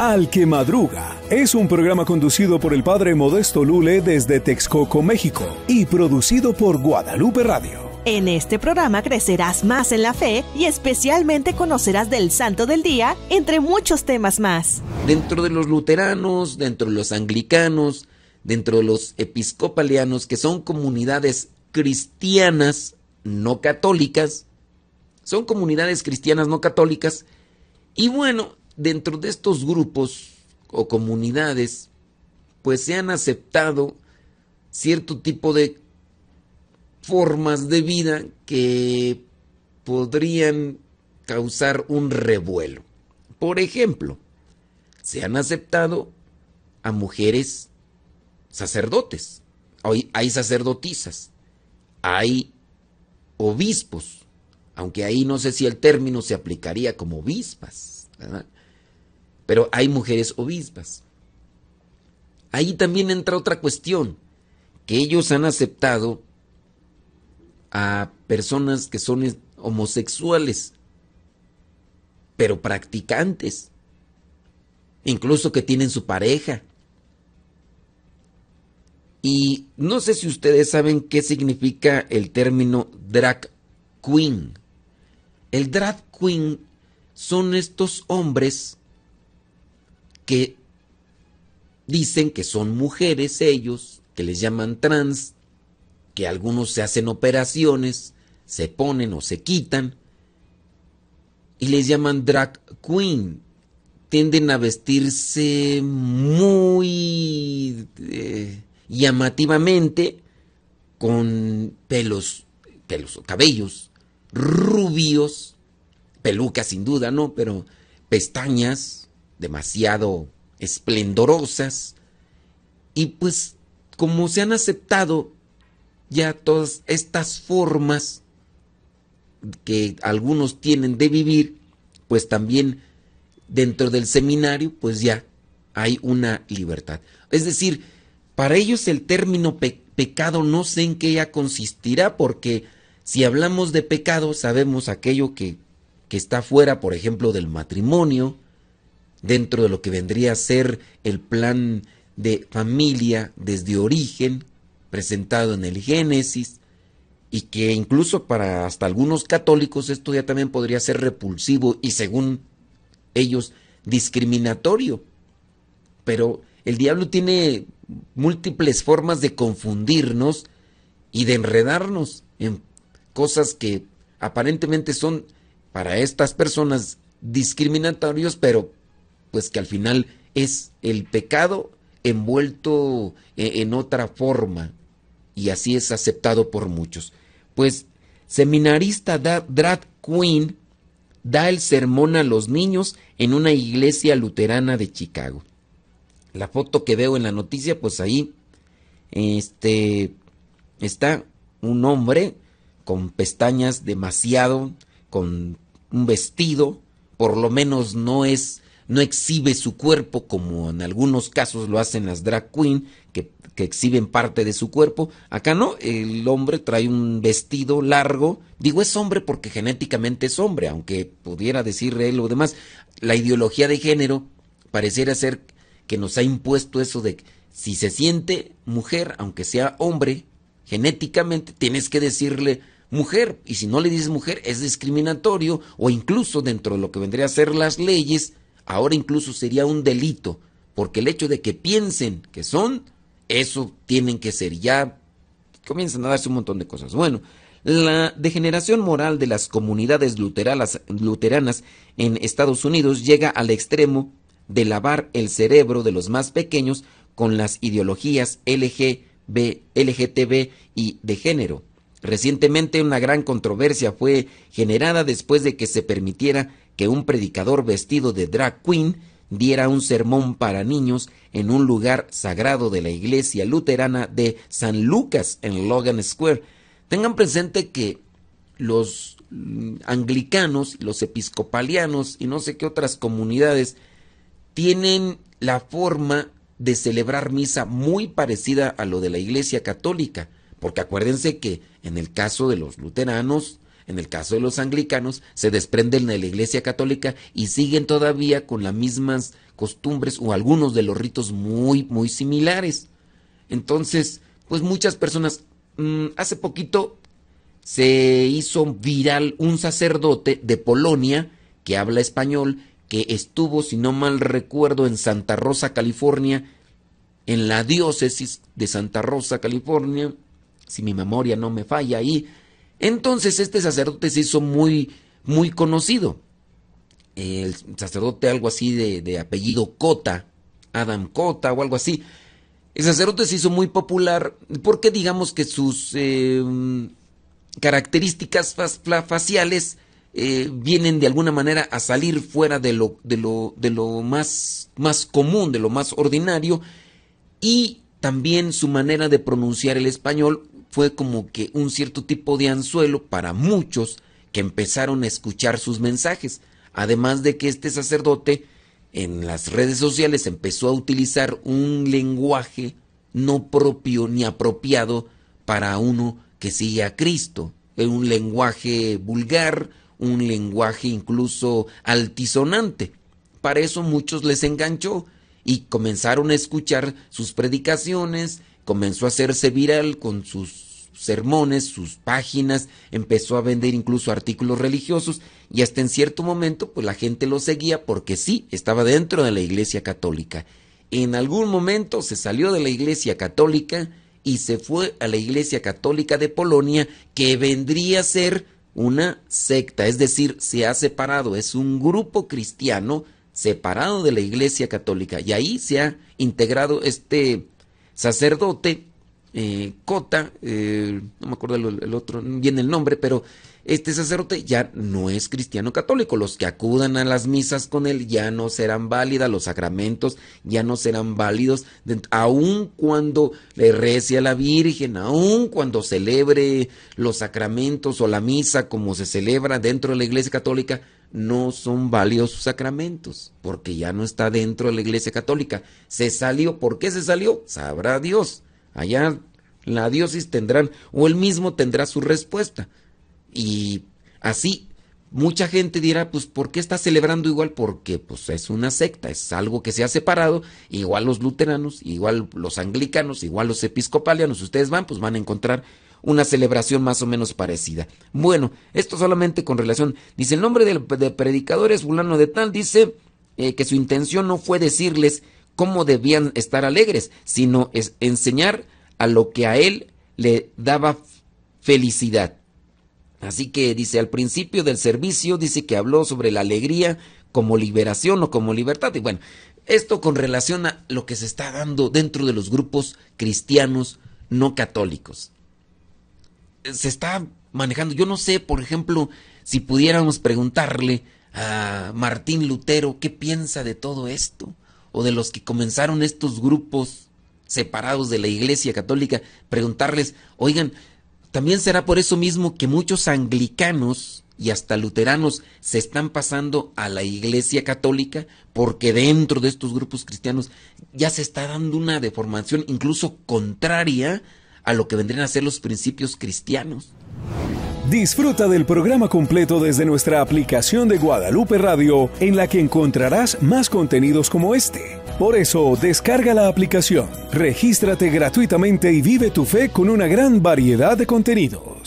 Al que Madruga es un programa conducido por el padre Modesto Lule desde Texcoco, México, y producido por Guadalupe Radio. En este programa crecerás más en la fe y especialmente conocerás del Santo del Día, entre muchos temas más. Dentro de los luteranos, dentro de los anglicanos, dentro de los episcopalianos, que son comunidades cristianas, no católicas, son comunidades cristianas no católicas, y bueno, dentro de estos grupos o comunidades, pues se han aceptado cierto tipo de formas de vida que podrían causar un revuelo. Por ejemplo, se han aceptado a mujeres sacerdotes. hay sacerdotisas, hay obispos, aunque ahí no sé si el término se aplicaría como obispas. ¿verdad? pero hay mujeres obispas. Ahí también entra otra cuestión, que ellos han aceptado a personas que son homosexuales, pero practicantes, incluso que tienen su pareja. Y no sé si ustedes saben qué significa el término drag queen. El drag queen son estos hombres que dicen que son mujeres ellos, que les llaman trans, que algunos se hacen operaciones, se ponen o se quitan, y les llaman drag queen. Tienden a vestirse muy eh, llamativamente con pelos, pelos o cabellos rubios, pelucas sin duda, ¿no? Pero pestañas, demasiado esplendorosas y pues como se han aceptado ya todas estas formas que algunos tienen de vivir, pues también dentro del seminario pues ya hay una libertad. Es decir, para ellos el término pecado no sé en qué ya consistirá porque si hablamos de pecado sabemos aquello que, que está fuera, por ejemplo, del matrimonio, dentro de lo que vendría a ser el plan de familia desde origen, presentado en el Génesis, y que incluso para hasta algunos católicos esto ya también podría ser repulsivo y según ellos discriminatorio. Pero el diablo tiene múltiples formas de confundirnos y de enredarnos en cosas que aparentemente son para estas personas discriminatorios, pero pues que al final es el pecado envuelto e, en otra forma y así es aceptado por muchos. Pues seminarista Drat queen da el sermón a los niños en una iglesia luterana de Chicago. La foto que veo en la noticia, pues ahí este está un hombre con pestañas demasiado, con un vestido, por lo menos no es no exhibe su cuerpo como en algunos casos lo hacen las drag queen, que, que exhiben parte de su cuerpo. Acá no, el hombre trae un vestido largo. Digo es hombre porque genéticamente es hombre, aunque pudiera decirle él o demás. La ideología de género pareciera ser que nos ha impuesto eso de si se siente mujer, aunque sea hombre, genéticamente tienes que decirle mujer, y si no le dices mujer es discriminatorio, o incluso dentro de lo que vendría a ser las leyes, ahora incluso sería un delito, porque el hecho de que piensen que son, eso tienen que ser. Ya comienzan a darse un montón de cosas. Bueno, la degeneración moral de las comunidades luteranas en Estados Unidos llega al extremo de lavar el cerebro de los más pequeños con las ideologías LGB, LGTB y de género. Recientemente una gran controversia fue generada después de que se permitiera que un predicador vestido de drag queen diera un sermón para niños en un lugar sagrado de la iglesia luterana de San Lucas en Logan Square. Tengan presente que los mm, anglicanos, los episcopalianos y no sé qué otras comunidades tienen la forma de celebrar misa muy parecida a lo de la iglesia católica. Porque acuérdense que en el caso de los luteranos, en el caso de los anglicanos, se desprenden de la Iglesia Católica y siguen todavía con las mismas costumbres o algunos de los ritos muy, muy similares. Entonces, pues muchas personas, mm, hace poquito se hizo viral un sacerdote de Polonia que habla español, que estuvo, si no mal recuerdo, en Santa Rosa, California, en la diócesis de Santa Rosa, California, si mi memoria no me falla ahí. Entonces este sacerdote se hizo muy, muy conocido. El sacerdote algo así de, de apellido Cota, Adam Cota o algo así. El sacerdote se hizo muy popular porque digamos que sus eh, características faciales eh, vienen de alguna manera a salir fuera de lo, de lo, de lo más, más común, de lo más ordinario, y también su manera de pronunciar el español fue como que un cierto tipo de anzuelo para muchos que empezaron a escuchar sus mensajes. Además de que este sacerdote en las redes sociales empezó a utilizar un lenguaje no propio ni apropiado para uno que sigue a Cristo. Un lenguaje vulgar, un lenguaje incluso altisonante. Para eso muchos les enganchó y comenzaron a escuchar sus predicaciones comenzó a hacerse viral con sus sermones, sus páginas, empezó a vender incluso artículos religiosos y hasta en cierto momento pues la gente lo seguía porque sí, estaba dentro de la Iglesia Católica. En algún momento se salió de la Iglesia Católica y se fue a la Iglesia Católica de Polonia que vendría a ser una secta, es decir, se ha separado, es un grupo cristiano separado de la Iglesia Católica y ahí se ha integrado este sacerdote, eh, Cota, eh, no me acuerdo el, otro, bien el nombre, pero este sacerdote ya no es cristiano católico. Los que acudan a las misas con él ya no serán válidas, los sacramentos ya no serán válidos, aun cuando le rece a la Virgen, aun cuando celebre los sacramentos o la misa como se celebra dentro de la Iglesia Católica, no son válidos sus sacramentos, porque ya no está dentro de la Iglesia Católica. Se salió, ¿por qué se salió? Sabrá Dios. Allá la diosis tendrán, o él mismo tendrá su respuesta. Y así mucha gente dirá, pues, ¿por qué está celebrando igual? Porque pues, es una secta, es algo que se ha separado, igual los luteranos, igual los anglicanos, igual los episcopalianos, ustedes van, pues van a encontrar una celebración más o menos parecida. Bueno, esto solamente con relación, dice el nombre del de predicador es fulano de tal, dice eh, que su intención no fue decirles cómo debían estar alegres, sino enseñar a lo que a él le daba felicidad Así que dice, al principio del servicio dice que habló sobre la alegría como liberación o como libertad. Y bueno, esto con relación a lo que se está dando dentro de los grupos cristianos no católicos. Se está manejando, yo no sé, por ejemplo, si pudiéramos preguntarle a Martín Lutero qué piensa de todo esto, o de los que comenzaron estos grupos separados de la Iglesia Católica, preguntarles, oigan, también será por eso mismo que muchos anglicanos y hasta luteranos se están pasando a la Iglesia Católica porque dentro de estos grupos cristianos ya se está dando una deformación incluso contraria a lo que vendrían a ser los principios cristianos. Disfruta del programa completo desde nuestra aplicación de Guadalupe Radio en la que encontrarás más contenidos como este por eso, descarga la aplicación, regístrate gratuitamente y vive tu fe con una gran variedad de contenidos.